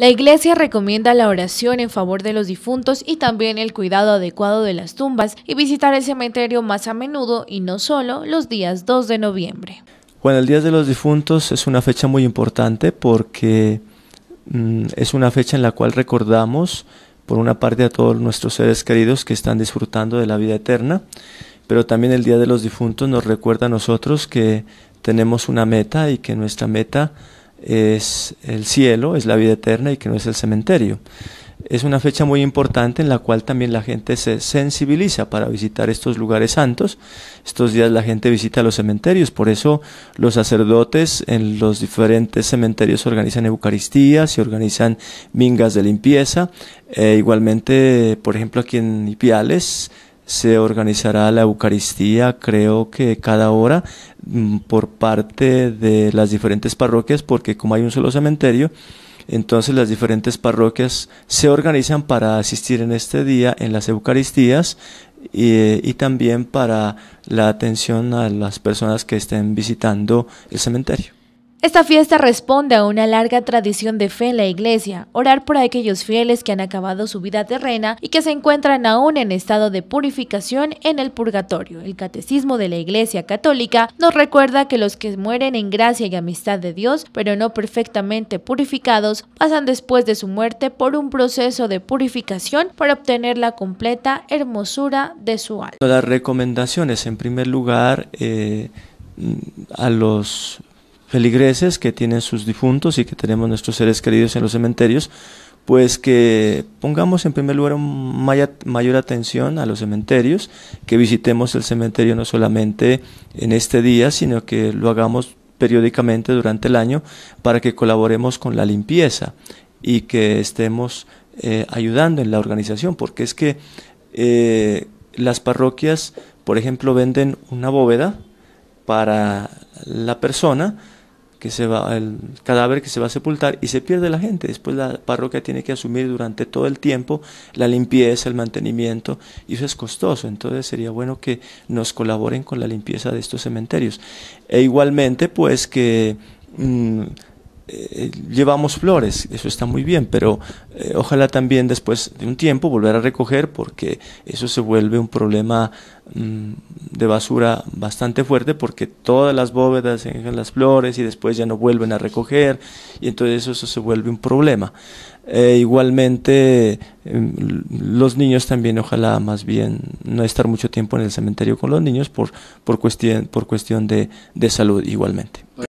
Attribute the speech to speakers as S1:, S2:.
S1: La iglesia recomienda la oración en favor de los difuntos y también el cuidado adecuado de las tumbas y visitar el cementerio más a menudo y no solo los días 2 de noviembre.
S2: Bueno, el Día de los Difuntos es una fecha muy importante porque mm, es una fecha en la cual recordamos por una parte a todos nuestros seres queridos que están disfrutando de la vida eterna, pero también el Día de los Difuntos nos recuerda a nosotros que tenemos una meta y que nuestra meta es el cielo, es la vida eterna y que no es el cementerio. Es una fecha muy importante en la cual también la gente se sensibiliza para visitar estos lugares santos. Estos días la gente visita los cementerios, por eso los sacerdotes en los diferentes cementerios organizan Eucaristías y organizan mingas de limpieza. E igualmente, por ejemplo, aquí en Ipiales se organizará la Eucaristía, creo que cada hora, mm, por parte de las diferentes parroquias, porque como hay un solo cementerio, entonces las diferentes parroquias se organizan para asistir en este día en las Eucaristías y, y también para la atención a las personas que estén visitando el cementerio.
S1: Esta fiesta responde a una larga tradición de fe en la iglesia, orar por aquellos fieles que han acabado su vida terrena y que se encuentran aún en estado de purificación en el purgatorio. El catecismo de la iglesia católica nos recuerda que los que mueren en gracia y amistad de Dios, pero no perfectamente purificados, pasan después de su muerte por un proceso de purificación para obtener la completa hermosura de su alma.
S2: Las recomendaciones, en primer lugar, eh, a los feligreses que tienen sus difuntos y que tenemos nuestros seres queridos en los cementerios, pues que pongamos en primer lugar mayor atención a los cementerios, que visitemos el cementerio no solamente en este día, sino que lo hagamos periódicamente durante el año para que colaboremos con la limpieza y que estemos eh, ayudando en la organización, porque es que eh, las parroquias, por ejemplo, venden una bóveda para la persona, que se va, el cadáver que se va a sepultar y se pierde la gente. Después la parroquia tiene que asumir durante todo el tiempo la limpieza, el mantenimiento, y eso es costoso. Entonces sería bueno que nos colaboren con la limpieza de estos cementerios. E igualmente, pues que mm, eh, llevamos flores, eso está muy bien, pero eh, ojalá también después de un tiempo volver a recoger porque eso se vuelve un problema mm, de basura bastante fuerte porque todas las bóvedas se dejan las flores y después ya no vuelven a recoger y entonces eso, se vuelve un problema. Eh, igualmente em, los niños también ojalá más bien no estar mucho tiempo en el cementerio con los niños por, por, cuestión, por cuestión de, de salud igualmente.